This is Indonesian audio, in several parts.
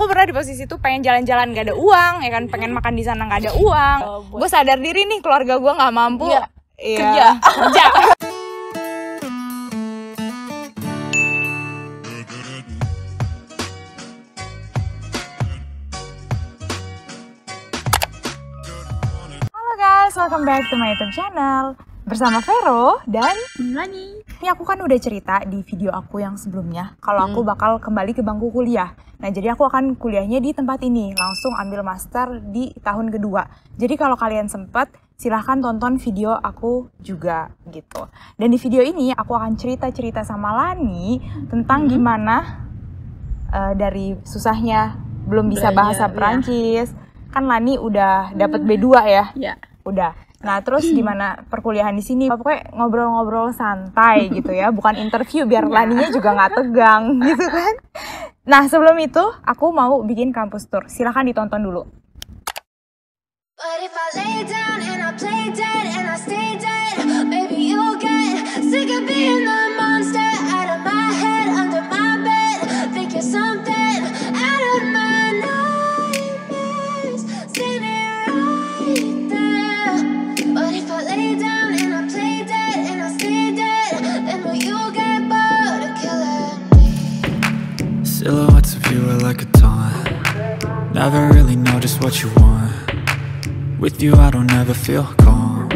aku pernah di posisi itu pengen jalan-jalan gak ada uang ya kan pengen makan di sana gak ada uang oh, gue sadar diri nih keluarga gue nggak mampu ya, ya, kerja kerja Halo guys, welcome back to my YouTube channel bersama Vero dan Nani. Ini aku kan udah cerita di video aku yang sebelumnya kalau aku hmm. bakal kembali ke bangku kuliah. Nah, jadi aku akan kuliahnya di tempat ini, langsung ambil master di tahun kedua. Jadi kalau kalian sempat silahkan tonton video aku juga gitu. Dan di video ini aku akan cerita-cerita sama Lani tentang hmm. gimana uh, dari susahnya belum bisa Belanya, bahasa iya. Perancis. Iya. Kan Lani udah dapet hmm. B2 ya? Iya. Udah Nah, terus gimana perkuliahan di sini? Pokoknya ngobrol-ngobrol santai gitu ya, bukan interview biar iya. Laninya juga nggak tegang gitu kan. Nah, sebelum itu aku mau bikin kampus tour. Silahkan ditonton dulu. But if I lay down and I play dead and I stay dead, maybe you'll get sick of being the what you want With you I don't ever feel calm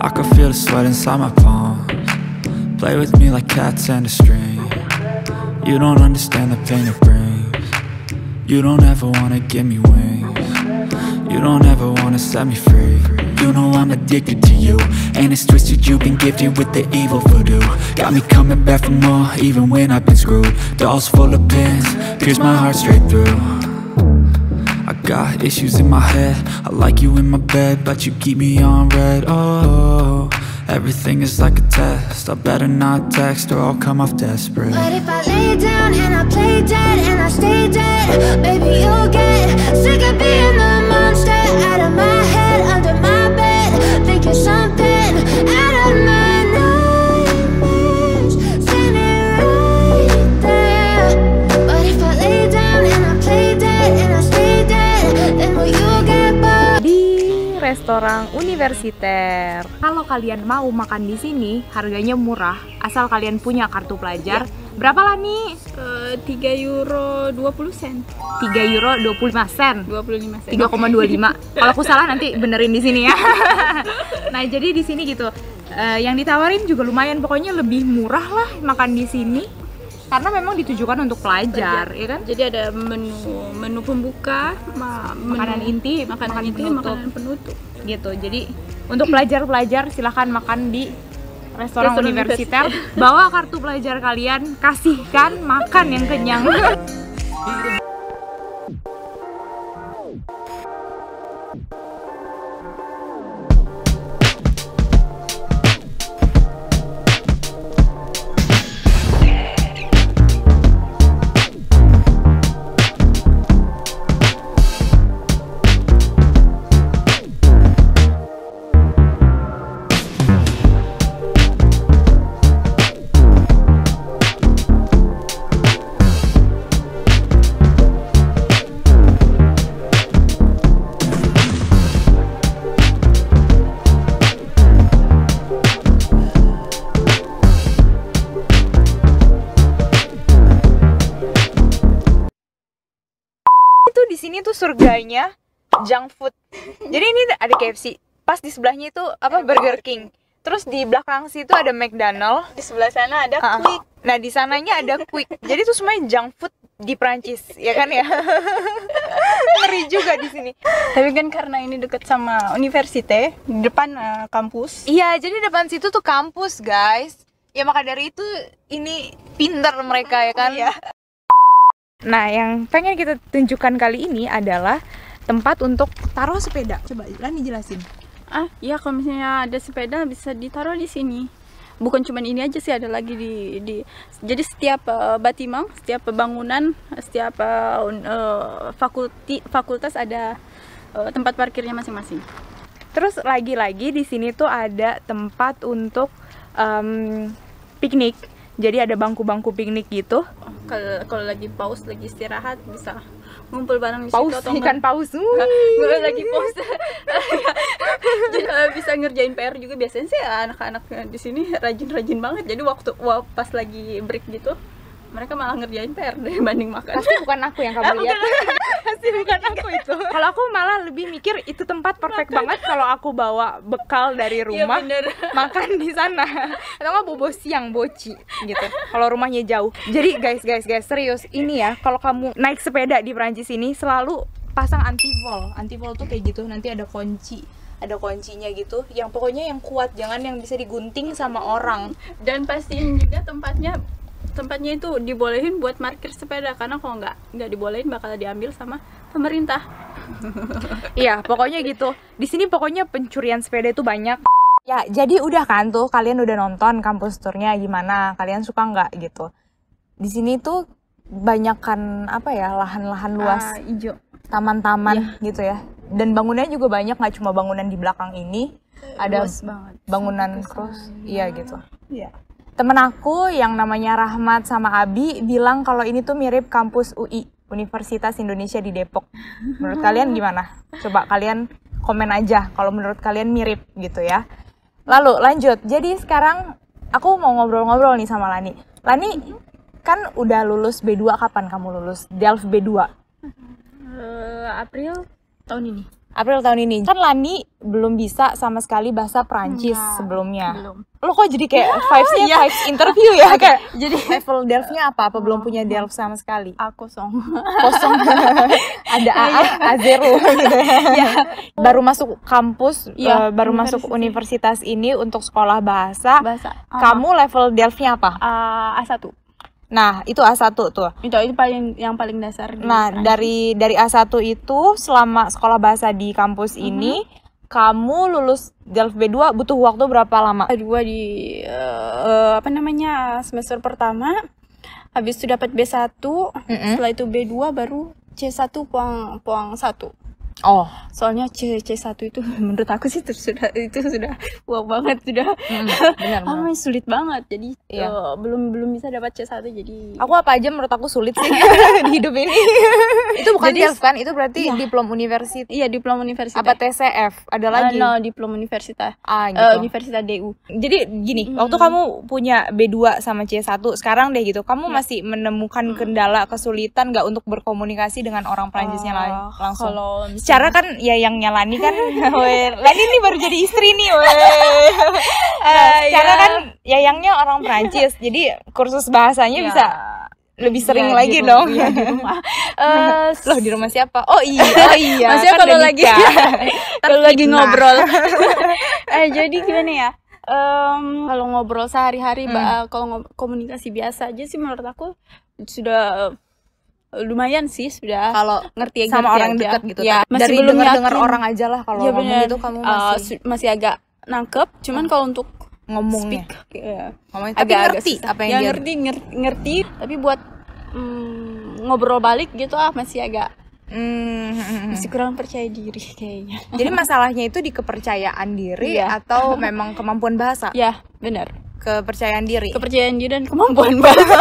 I can feel the sweat inside my palms Play with me like cats and a string You don't understand the pain it brings You don't ever wanna give me wings You don't ever wanna set me free you know I'm addicted to you And it's twisted, you've been gifted with the evil voodoo Got me coming back for more, even when I've been screwed Dolls full of pins, pierce my heart straight through Got issues in my head I like you in my bed But you keep me on red. Oh, everything is like a test I better not text Or I'll come off desperate But if I lay down And I play dead And I stay dead baby, you'll get Sick of being the monster Out of my restoran universiter. Kalau kalian mau makan di sini, harganya murah. Asal kalian punya kartu pelajar. Ya. Berapa lah nih? Uh, 3 euro 20 sen. 3 euro 25 sen. 25 sen. 3,25. Kalau aku salah nanti benerin di sini ya. nah, jadi di sini gitu. Uh, yang ditawarin juga lumayan, pokoknya lebih murah lah makan di sini karena memang ditujukan untuk pelajar, pelajar. ya kan? Jadi ada menu menu pembuka, ma menu, makanan inti, makanan, makanan inti, penutup. makanan penutup. Gitu. Jadi untuk pelajar-pelajar silahkan makan di restoran, restoran universitas. universiter. Bawa kartu pelajar kalian, kasihkan makan yang kenyang. surganya junk food. Jadi ini ada KFC, pas di sebelahnya itu apa Burger King. Terus di belakang situ ada McDonald. Di sebelah sana ada uh, Quick. Nah di sananya ada Quick. Jadi itu semuanya junk food di Prancis, ya kan ya? Ngeri juga di sini. Tapi kan karena ini deket sama universitas, depan uh, kampus. Iya, jadi depan situ tuh kampus, guys. Ya maka dari itu ini pinter mereka ya kan? Iya. Nah, yang pengen kita tunjukkan kali ini adalah tempat untuk taruh sepeda. Coba Rani jelasin. Ah, iya kalau misalnya ada sepeda bisa ditaruh di sini. Bukan cuma ini aja sih, ada lagi di di jadi setiap uh, batimang, setiap pembangunan, setiap uh, uh, fakulti, fakultas ada uh, tempat parkirnya masing-masing. Terus lagi-lagi di sini tuh ada tempat untuk um, piknik jadi ada bangku-bangku piknik gitu kalau lagi paus lagi istirahat bisa ngumpul bareng di paus situ, atau ikan paus gue lagi paus jadi eh, bisa ngerjain PR juga biasanya sih anak-anak di sini rajin-rajin banget jadi waktu pas lagi break gitu mereka malah ngerjain PR banding makan pasti bukan aku yang kamu ah, lihat pasti bukan aku itu kalau aku malah lebih mikir itu tempat perfect banget kalau aku bawa bekal dari iya, rumah ya makan di sana atau nggak bobo siang boci gitu kalau rumahnya jauh jadi guys guys guys serius ini ya kalau kamu naik sepeda di Perancis ini selalu pasang anti vol. anti vol tuh kayak gitu nanti ada kunci ada kuncinya gitu yang pokoknya yang kuat jangan yang bisa digunting sama orang dan pastiin juga tempatnya tempatnya itu dibolehin buat parkir sepeda karena kalau nggak nggak dibolehin bakal diambil sama pemerintah iya pokoknya gitu di sini pokoknya pencurian sepeda itu banyak ya jadi udah kan tuh kalian udah nonton kampus turnya gimana kalian suka nggak gitu di sini tuh banyakkan apa ya lahan-lahan luas uh, hijau taman-taman yeah. gitu ya dan bangunannya juga banyak nggak cuma bangunan di belakang ini ada bangunan terus iya gitu iya Temen aku yang namanya Rahmat sama Abi bilang kalau ini tuh mirip kampus UI, Universitas Indonesia di Depok. Menurut kalian gimana? Coba kalian komen aja kalau menurut kalian mirip gitu ya. Lalu lanjut, jadi sekarang aku mau ngobrol-ngobrol nih sama Lani. Lani, kan udah lulus B2 kapan kamu lulus? Delf B2? Uh, eh, April tahun ini. April tahun ini. Kan Lani belum bisa sama sekali bahasa perancis Enggak, sebelumnya. Belum lo kok jadi kayak yeah, vibesnya yeah. vibes interview ya kayak jadi level delve-nya apa apa belum punya delve sama sekali a kosong kosong ada a a iya. zero yeah. baru masuk kampus yeah, iya, uh, baru universitas. masuk universitas ini untuk sekolah bahasa, bahasa. Uh, kamu level delve-nya apa uh, a 1 Nah, itu A1 tuh. Itu itu paling yang paling dasar. Nah, dari dari A1 itu selama sekolah bahasa di kampus mm -hmm. ini kamu lulus Delf B2 butuh waktu berapa lama? B2 di uh, apa namanya semester pertama, habis itu dapat B1, mm -hmm. setelah itu B2 baru C1 puang puang 1. Oh, soalnya C c satu itu menurut aku sih sudah itu sudah wow banget sudah. Hmm, benar. ah, sulit banget. Jadi iya. uh, belum belum bisa dapat c satu jadi Aku apa aja menurut aku sulit sih di hidup ini. itu bukan jadi, TF kan? Itu berarti iya. diplom universitas. Iya, diplom universitas. Apa TCF? Ada lagi? Uh, no, diplom ah, eh, gitu. universitas. Ah, gitu. Uh, universitas DU. Jadi gini, hmm. waktu kamu punya B2 sama C1 sekarang deh gitu. Kamu hmm. masih menemukan kendala, kesulitan nggak untuk berkomunikasi dengan orang Perancisnya uh, langsung? Kalau secara kan ya yang nyalani kan Lani ini baru jadi istri nih we. nah, secara iya. kan ya yangnya orang Perancis jadi kursus bahasanya ya. bisa lebih iya, sering ya, lagi rumah, dong ya, di rumah. uh, loh di rumah siapa oh iya oh iya masih kan kalau lagi kalau lagi ngobrol eh jadi gimana ya um, kalau ngobrol sehari-hari hmm. kalau komunikasi biasa aja sih menurut aku sudah lumayan sih sudah kalau ngerti sama ngerti orang dekat gitu ya, masih dari belum denger, denger orang aja lah kalau ya, ngomong itu kamu eh, masih uh, masih agak nangkep cuman hmm. kalau untuk ya. iya. ngomongnya speak, ya. ngomong tapi agak, ngerti agak apa yang ya, dia ngerti, ngerti ngerti tapi buat mm, ngobrol balik gitu ah masih agak Hmm. Masih kurang percaya diri kayaknya. Jadi masalahnya itu di kepercayaan diri yeah. atau memang kemampuan bahasa? Ya, yeah, benar kepercayaan diri kepercayaan diri dan kemampuan bahasa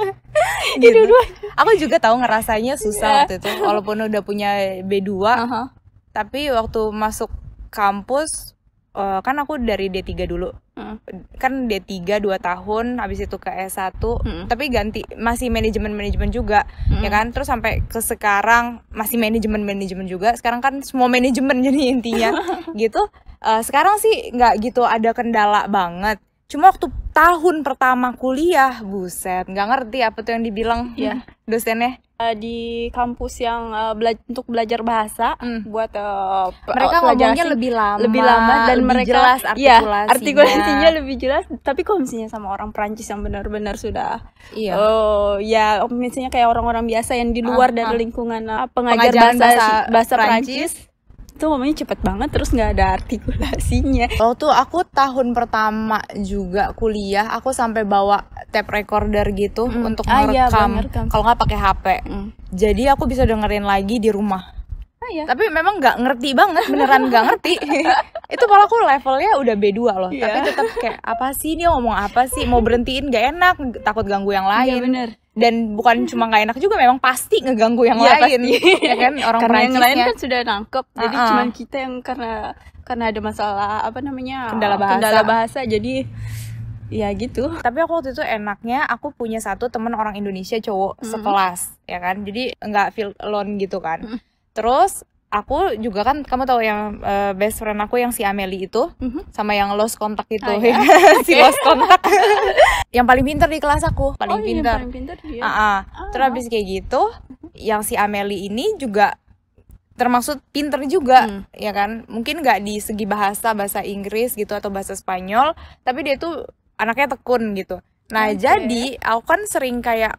gitu. dua aku juga tahu ngerasanya susah yeah. waktu itu walaupun udah punya B2 uh -huh. tapi waktu masuk kampus uh, kan aku dari D3 dulu uh. kan D3 2 tahun habis itu ke S1 uh. Uh-huh. tapi ganti masih manajemen-manajemen juga uh. ya uh-huh. kan terus sampai ke sekarang masih manajemen-manajemen juga sekarang kan semua manajemen jadi intinya gitu uh, sekarang sih nggak gitu ada kendala banget Cuma waktu tahun pertama kuliah, buset, nggak ngerti apa tuh yang dibilang yeah. dosennya. Eh, di kampus yang uh, bela untuk belajar bahasa, hmm. buat uh, mereka ngomongnya lebih lama, lebih lama dan lebih mereka jelas iya, artikulasinya. Ya, artikulasinya lebih jelas. Tapi kalau misalnya sama orang Prancis yang benar-benar sudah, iya. oh ya misalnya kayak orang-orang biasa yang di luar uh, dari ah. lingkungan uh, pengajar bahasa bahasa, bahasa Prancis itu ngomongnya cepet banget terus nggak ada artikulasinya oh tuh aku tahun pertama juga kuliah aku sampai bawa tape recorder gitu mm. untuk ah, merekam, iya, merekam. kalau nggak pakai HP mm. jadi aku bisa dengerin lagi di rumah ya tapi memang nggak ngerti banget beneran nggak ngerti itu kalau aku levelnya udah B2 loh yeah. tapi tetap kayak apa sih ini ngomong apa sih mau berhentiin gak enak takut ganggu yang iya, lain Iya bener dan bukan cuma nggak enak juga memang pasti ngeganggu yang iya, ya, lain Iya kan orang karena yang lain kan sudah nangkep uh -uh. jadi cuma kita yang karena karena ada masalah apa namanya kendala bahasa kendala bahasa jadi ya gitu tapi aku waktu itu enaknya aku punya satu teman orang Indonesia cowok mm -hmm. sekelas ya kan jadi nggak feel alone gitu kan mm -hmm. Terus aku juga kan kamu tahu yang uh, best friend aku yang si Ameli itu mm-hmm. sama yang lost kontak itu oh, iya. si lost kontak yang paling pinter di kelas aku paling oh, pinter, iya, pinter dia. Uh-uh. Oh. terus habis kayak gitu mhm. yang si Ameli ini juga termasuk pinter juga hmm. ya kan mungkin nggak di segi bahasa bahasa Inggris gitu atau bahasa Spanyol tapi dia tuh anaknya tekun gitu nah okay. jadi aku kan sering kayak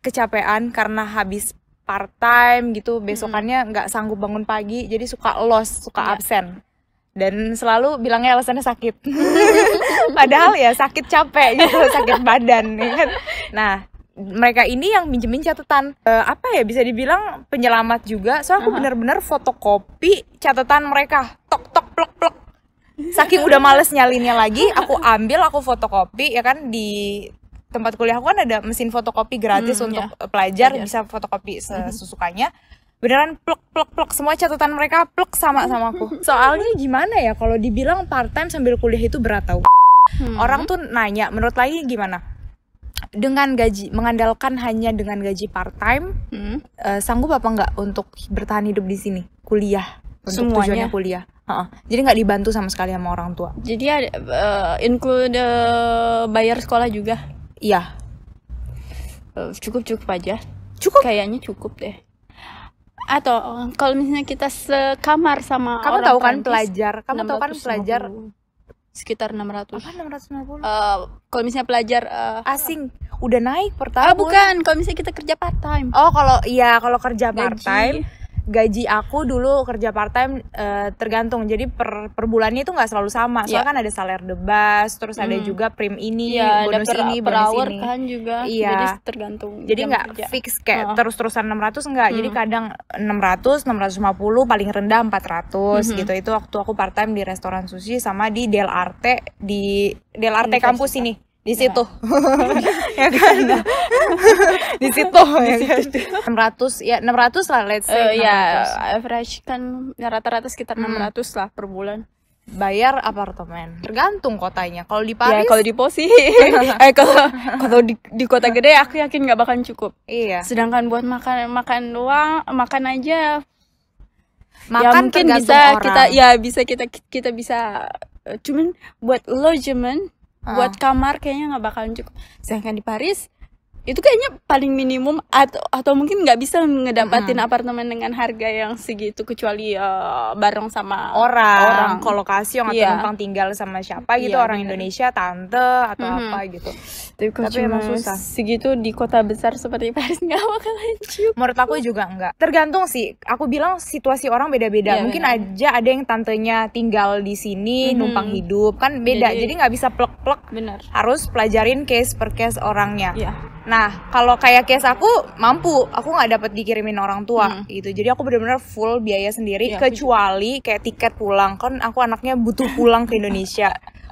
kecapean karena habis part time gitu hmm. besokannya nggak hmm. sanggup bangun pagi jadi suka los suka yeah. absen dan selalu bilangnya alasannya sakit padahal ya sakit capek gitu sakit badan ya kan nah mereka ini yang minjemin catatan uh, apa ya bisa dibilang penyelamat juga so aku uh -huh. bener-bener fotokopi catatan mereka tok tok plek plek saking udah males nyalinnya lagi aku ambil aku fotokopi ya kan di tempat kuliah aku kan ada mesin fotokopi gratis hmm, untuk ya. pelajar, ya. bisa fotokopi sesukanya. Hmm beneran plek plek plek semua catatan mereka plek sama sama aku soalnya gimana ya kalau dibilang part time sambil kuliah itu berat tau hmm. orang tuh nanya menurut lagi gimana dengan gaji mengandalkan hanya dengan gaji part time hmm. uh, sanggup apa enggak untuk bertahan hidup di sini kuliah untuk Semuanya. tujuannya kuliah Uh, jadi nggak dibantu sama sekali sama orang tua. Jadi ada uh, include uh, bayar sekolah juga Iya. Uh, cukup cukup aja. Cukup. Kayaknya cukup deh. Atau kalau misalnya kita sekamar sama Kamu orang tahu kan Prancis, pelajar? Kamu tahu kan pelajar sekitar 600. Apa 650? Uh, eh, kalau misalnya pelajar uh, asing udah naik per ah, tahun. Ah, bukan, kalau misalnya kita kerja part time. Oh, kalau iya kalau kerja part time gaji aku dulu kerja part time uh, eh, tergantung jadi per per bulannya itu nggak selalu sama soalnya yeah. kan ada saler debas terus mm. ada hmm. juga prim ini yeah, bonus ini per bonus hour ini kan juga iya jadi tergantung jadi nggak fix kayak oh. terus terusan 600 nggak mm. jadi hmm. kadang 600 650 paling rendah 400 hmm. gitu itu waktu aku part time di restoran sushi sama di Del Arte di Del Arte kampus ini di situ ya kan di situ ya kan ratus ya ratus lah let's say uh, ya average kan ya rata-rata sekitar hmm. ratus lah per bulan bayar apartemen tergantung kotanya kalau di ya, Paris ya, kalau di Posi eh kalau kalau di, di kota gede aku yakin nggak bakal cukup iya sedangkan buat makan makan doang makan aja ya makan ya, mungkin bisa orang. kita ya bisa kita kita bisa eh, cuman buat lo cuman buat ah. kamar kayaknya nggak bakalan cukup sedangkan di Paris itu kayaknya paling minimum atau atau mungkin nggak bisa ngedapatin hmm. apartemen dengan harga yang segitu kecuali uh, bareng sama orang, orang kolokasi atau iya. yeah. numpang tinggal sama siapa gitu yeah, orang bener. Indonesia tante atau hmm. apa gitu. Tapi, Tapi emang susah. Segitu di kota besar seperti Paris nggak bakalan lanjut Menurut aku juga nggak. Tergantung sih. Aku bilang situasi orang beda-beda. Yeah, mungkin bener. aja ada yang tantenya tinggal di sini hmm. numpang hidup kan beda. Jadi nggak bisa plek-plek. Bener. Harus pelajarin case per case orangnya. Yeah Nah, kalau kayak case aku mampu, aku nggak dapat dikirimin orang tua hmm. gitu. Jadi aku benar-benar full biaya sendiri ya, kecuali kayak tiket pulang. Kan aku anaknya butuh pulang ke Indonesia.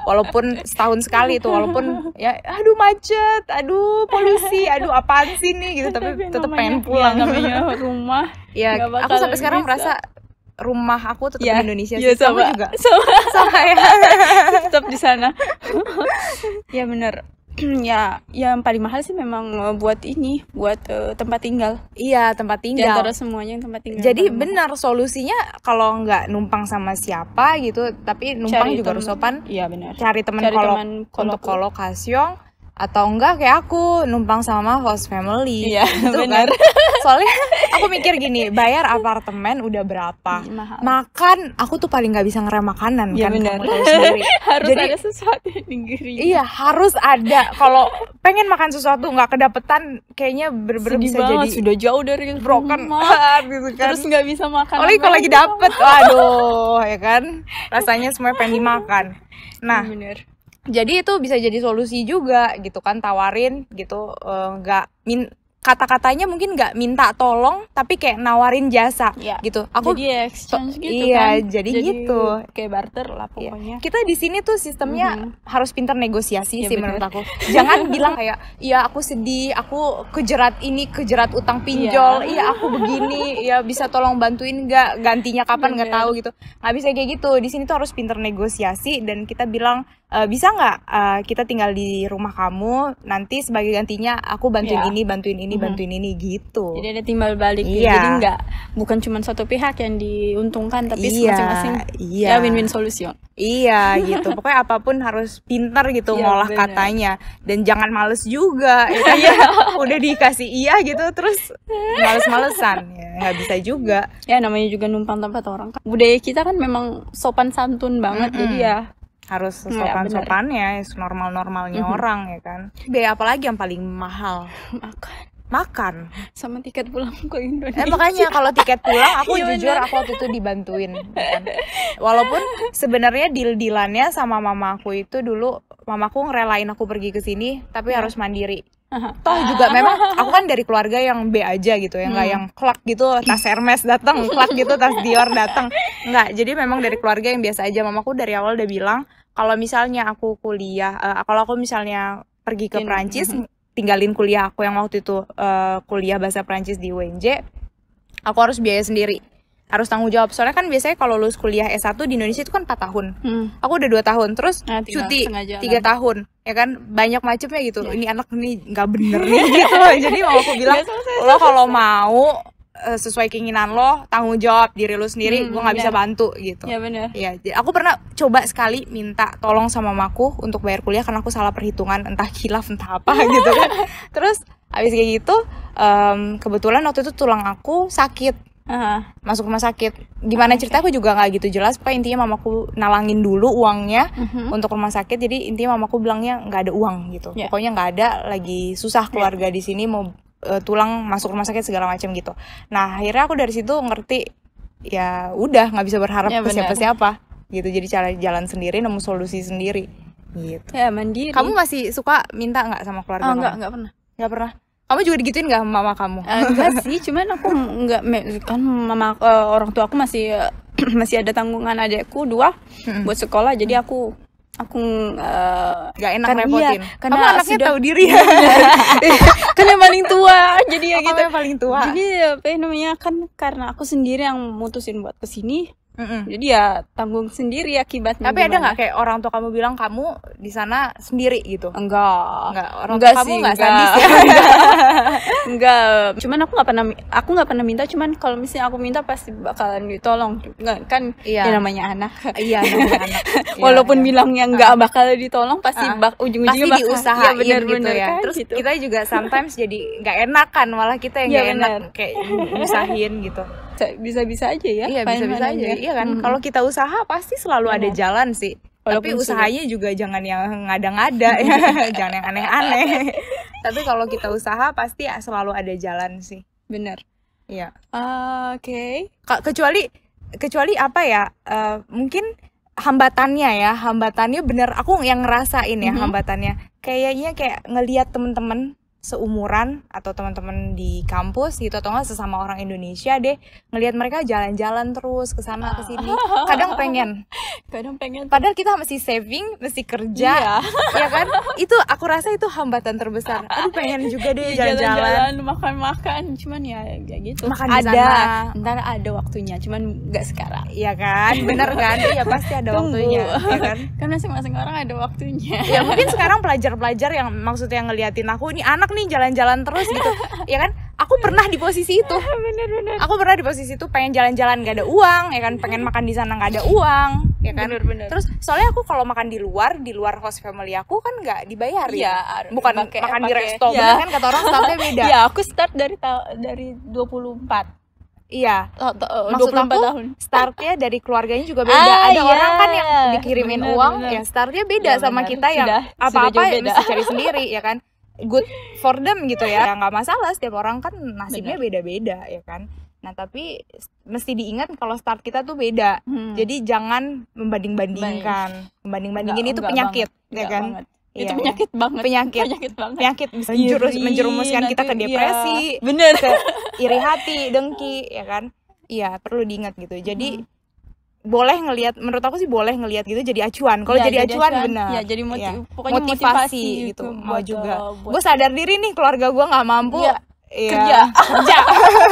Walaupun setahun sekali itu, walaupun ya aduh macet, aduh polusi aduh apaan sih nih gitu, tapi, tapi tetap pengen iya, pulang ya, namanya rumah. ya, aku sampai bisa. sekarang merasa rumah aku tetap ya, di Indonesia ya, sih. Sama, sama juga. Sama, sama ya. tetap di sana. ya benar. ya yang paling mahal sih memang eh, buat ini buat uh, tempat tinggal iya tempat tinggal terus semuanya tempat tinggal jadi benar solusinya kalau nggak numpang sama siapa gitu tapi numpang cari juga temen. harus sopan iya benar cari teman cari kolok, kolok untuk kolokasiong atau enggak kayak aku numpang sama host family iya, gitu bener. kan soalnya aku mikir gini bayar apartemen udah berapa makan aku tuh paling nggak bisa ngerem makanan ya, kan bener. harus Jadi, ada sesuatu yang iya harus ada kalau pengen makan sesuatu nggak kedapetan kayaknya bener-bener bisa jadi sudah jauh dari broken heart gitu kan terus nggak bisa makan Oleh kalau lagi dapet waduh ya kan rasanya semua pengen dimakan nah bener jadi itu bisa jadi solusi juga gitu kan tawarin gitu eh, nggak uh, min kata-katanya mungkin nggak minta tolong tapi kayak nawarin jasa ya. gitu aku jadi exchange gitu iya kan? jadi, jadi gitu kayak barter lah iya. pokoknya kita di sini tuh sistemnya hmm harus pinter negosiasi ya, sih bener. menurut aku jangan bilang kayak iya aku sedih aku kejerat ini kejerat utang iya. pinjol ya. iya aku begini ya bisa tolong bantuin nggak gantinya kapan nggak tahu gitu nggak bisa kayak gitu di sini tuh harus pinter negosiasi dan kita bilang uh, bisa nggak uh, kita tinggal di rumah kamu nanti sebagai gantinya aku bantuin yeah. ini bantuin ini mm -hmm. bantuin ini gitu jadi ada timbal balik yeah. jadi nggak bukan cuma satu pihak yang diuntungkan tapi yeah. masing-masing yeah. ya win-win solution iya gitu pokoknya apapun harus pinter gitu yeah, ngolah bener. katanya dan jangan males juga ya kan? iya. udah dikasih iya gitu terus males-malesan ya nggak bisa juga ya namanya juga numpang tempat orang kan budaya kita kan memang sopan santun banget mm -hmm. jadi ya harus iya, sopan-sopannya, ya, normal-normalnya mm -hmm. orang ya kan. Biaya apa lagi yang paling mahal? Makan makan sama tiket pulang ke Indonesia. Eh, makanya kalau tiket pulang aku ya jujur aku waktu itu dibantuin. Bukan. Ya Walaupun sebenarnya deal-dealannya sama mamaku itu dulu mamaku ngerelain aku pergi ke sini tapi ya. harus mandiri toh juga memang aku kan dari keluarga yang B aja gitu ya nggak hmm. yang klak gitu tas Hermes datang klak gitu tas Dior datang nggak jadi memang dari keluarga yang biasa aja mamaku dari awal udah bilang kalau misalnya aku kuliah uh, kalau aku misalnya pergi ke Prancis mm-hmm. tinggalin kuliah aku yang waktu itu uh, kuliah bahasa Prancis di UNJ aku harus biaya sendiri harus tanggung jawab soalnya kan biasanya kalau lulus kuliah S1 di Indonesia itu kan 4 tahun hmm. aku udah dua tahun terus nah, cuti tiga tahun ya kan banyak macamnya gitu yeah. ini anak nih nggak bener nih gitu jadi mau aku bilang ya, lo kalau mau eh, sesuai keinginan lo tanggung jawab diri lo sendiri hmm, gue nggak bisa iya. bantu gitu ya benar ya aku pernah coba sekali minta tolong sama mamaku untuk bayar kuliah karena aku salah perhitungan entah kilaf entah apa gitu kan terus abis kayak gitu um, kebetulan waktu itu tulang aku sakit uh-huh. masuk rumah sakit. Gimana cerita aku juga nggak gitu jelas. Pak intinya mamaku nalangin dulu uangnya uh-huh. untuk rumah sakit. Jadi intinya mamaku bilangnya nggak ada uang gitu. Yeah. Pokoknya nggak ada. Lagi susah ya. keluarga yeah. di sini mau uh, tulang masuk rumah sakit segala macam gitu. Nah akhirnya aku dari situ ngerti ya udah nggak bisa berharap yeah, ke siapa-siapa gitu. Jadi cara jalan sendiri, nemu solusi sendiri gitu. Ya mandiri. Kamu masih suka minta nggak sama keluarga? Oh, enggak, enggak pernah. Enggak pernah. Kamu juga digituin gak mama kamu? Uh, enggak sih, cuman aku enggak kan mama uh, orang tua aku masih uh, masih ada tanggungan adekku dua -hmm. buat sekolah, jadi aku aku uh, enak kan repotin. Iya, karena Kamu anaknya sudah... tahu diri ya. Iya. kan yang paling tua, jadi ya gitu. Yang paling tua. Jadi apa namanya kan karena aku sendiri yang mutusin buat kesini, Mm-mm. Jadi ya tanggung sendiri akibatnya. Tapi gimana? ada nggak kayak orang tua kamu bilang kamu di sana sendiri gitu? Enggak. Enggak. Orang enggak tua sih, kamu nggak sadis ya? enggak. enggak. Cuman aku nggak pernah aku nggak pernah minta. Cuman kalau misalnya aku minta pasti bakalan ditolong. Enggak kan? Iya. Ya namanya anak. Iya. Namanya anak. Iya, Walaupun iya, bilangnya nggak uh. bakal ditolong, pasti uh. bak ujung-ujungnya bakal diusahain ya, bener, gitu ya. Kan? Terus gitu. kita juga sometimes jadi nggak enakan malah kita yang iya, nggak ya, enak kayak nyusahin gitu bisa-bisa aja ya iya bisa-bisa aja iya kan hmm. kalau kita usaha pasti selalu Benar. ada iya. jalan sih Walaupun tapi usahanya sulit. juga jangan yang ngada-ngada ya jangan yang aneh-aneh tapi kalau kita usaha pasti selalu ada jalan sih bener iya uh, oke okay. kecuali kecuali apa ya uh, mungkin hambatannya ya hambatannya bener aku yang ngerasain ya mm -hmm. hambatannya kayaknya kayak ngelihat temen-temen seumuran atau teman-teman di kampus gitu atau nggak sesama orang Indonesia deh ngelihat mereka jalan-jalan terus ke sana ke sini kadang pengen kadang pengen padahal kita masih saving masih kerja iya. ya kan itu aku rasa itu hambatan terbesar aku pengen juga deh jalan-jalan makan-makan cuman ya, ya gitu Makan ada di sana. ntar ada waktunya cuman nggak sekarang ya kan bener kan ya pasti ada Tunggu. waktunya ya kan kan masing-masing orang ada waktunya ya mungkin sekarang pelajar-pelajar yang maksudnya ngeliatin aku ini anak nih jalan-jalan terus gitu ya kan aku pernah di posisi itu bener, bener. aku pernah di posisi itu pengen jalan-jalan gak ada uang ya kan pengen makan di sana gak ada uang ya kan bener, bener. terus soalnya aku kalau makan di luar di luar host family aku kan nggak dibayar ya bukan pake, makan pake, di resto ya. kan kata orang startnya beda ya aku start dari dari 24 Iya, oh, oh, maksud aku tahun. startnya dari keluarganya juga beda. Ah, Ada iya. orang kan yang dikirimin bener, uang, bener. ya startnya beda ya, sama bener. kita yang apa-apa bisa cari sendiri, ya kan? good for them gitu ya, ya nggak ya, masalah setiap orang kan nasibnya beda-beda ya kan nah tapi mesti diingat kalau start kita tuh beda hmm. jadi jangan membanding-bandingkan membanding-bandingin itu penyakit ya kan iya. Itu penyakit banget. Penyakit. Penyakit banget. Penyakit bisa menjurus, menjerumuskan nanti, kita ke iya. depresi. Iya. Bener. Ke iri hati, dengki, ya kan? Iya, perlu diingat gitu. Jadi hmm boleh ngelihat menurut aku sih boleh ngelihat gitu jadi acuan kalau ya, jadi, jadi acuan, acuan benar ya jadi motiv ya. pokoknya motivasi, motivasi gitu, gitu oh gua juga gue sadar diri nih keluarga gue nggak mampu ya. Iya, kerja. kerja.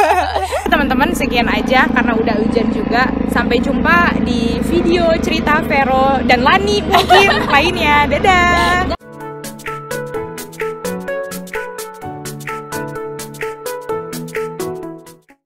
Teman-teman sekian aja karena udah hujan juga. Sampai jumpa di video cerita Vero dan Lani mungkin lainnya. Dadah.